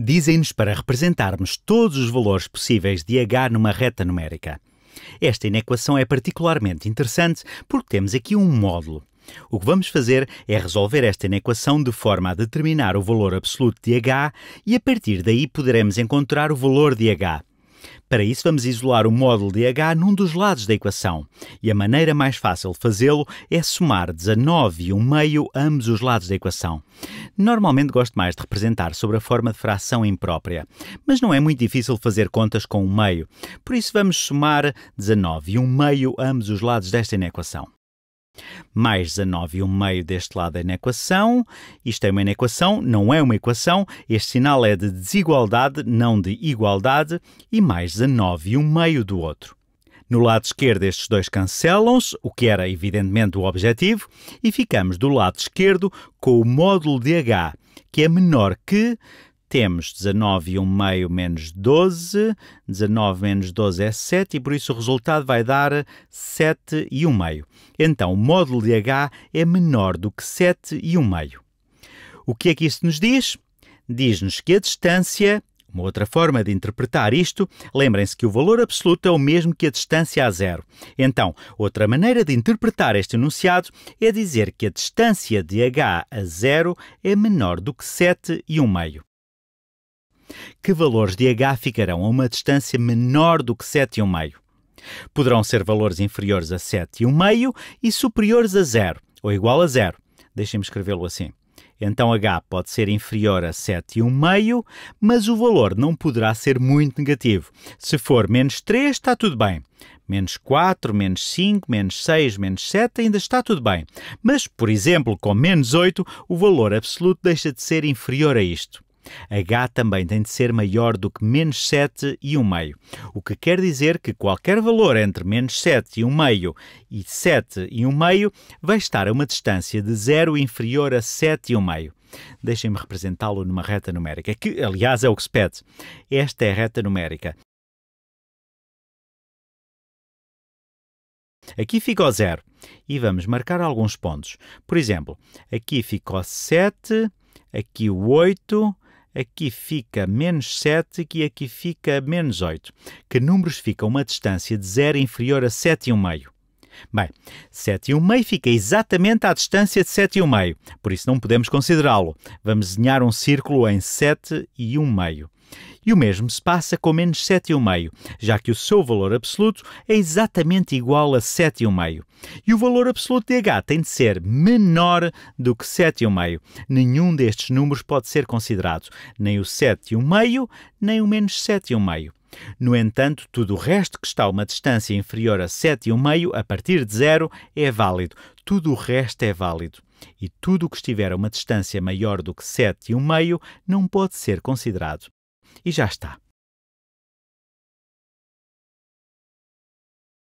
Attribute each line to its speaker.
Speaker 1: dizem-nos para representarmos todos os valores possíveis de h numa reta numérica. Esta inequação é particularmente interessante porque temos aqui um módulo. O que vamos fazer é resolver esta inequação de forma a determinar o valor absoluto de h e a partir daí poderemos encontrar o valor de h. Para isso, vamos isolar o módulo de H num dos lados da equação. E a maneira mais fácil de fazê-lo é somar 19 e 1 meio ambos os lados da equação. Normalmente gosto mais de representar sobre a forma de fração imprópria, mas não é muito difícil fazer contas com 1 meio. Por isso, vamos somar 19 e 1 meio ambos os lados desta inequação. Mais 19,5 deste lado é na equação. Isto é uma inequação, não é uma equação. Este sinal é de desigualdade, não de igualdade. E mais 19,5 do outro. No lado esquerdo, estes dois cancelam-se, o que era evidentemente o objetivo, e ficamos do lado esquerdo com o módulo de h, que é menor que temos 19 e meio menos 12, 19 menos 12 é 7 e por isso o resultado vai dar 7 e meio. Então o módulo de h é menor do que 7 e meio. O que é que isto nos diz? Diz-nos que a distância, uma outra forma de interpretar isto, lembrem-se que o valor absoluto é o mesmo que a distância a zero. Então, outra maneira de interpretar este enunciado é dizer que a distância de h a zero é menor do que 7 e meio que valores de H ficarão a uma distância menor do que 7,5. Poderão ser valores inferiores a 7,5 e superiores a 0, ou igual a 0. Deixem-me escrevê-lo assim. Então H pode ser inferior a 7,5, mas o valor não poderá ser muito negativo. Se for menos 3, está tudo bem. Menos 4, menos 5, menos 6, menos 7, ainda está tudo bem. Mas, por exemplo, com menos 8, o valor absoluto deixa de ser inferior a isto. H também tem de ser maior do que menos 7 e 1 meio, o que quer dizer que qualquer valor entre menos 7 e 1 meio e 7 e 1 meio vai estar a uma distância de zero inferior a 7 e 1 meio. Deixem-me representá-lo numa reta numérica, que aliás é o que se pede. Esta é a reta numérica. Aqui fica o zero e vamos marcar alguns pontos. Por exemplo, aqui fica o 7, aqui o 8, aqui fica menos 7 e aqui fica menos 8, que números ficam uma distância de zero inferior a 7,5? Bem, 7,5 fica exatamente à distância de 7,5, por isso não podemos considerá-lo. Vamos desenhar um círculo em 7,5. E o mesmo se passa com menos 7,5, já que o seu valor absoluto é exatamente igual a 7,5. E o valor absoluto de h tem de ser menor do que 7,5. Nenhum destes números pode ser considerado, nem o 7,5, nem o menos 7,5. No entanto, tudo o resto que está a uma distância inferior a 7,5 a partir de zero é válido. Tudo o resto é válido. E tudo o que estiver a uma distância maior do que 7,5 não pode ser considerado e já está.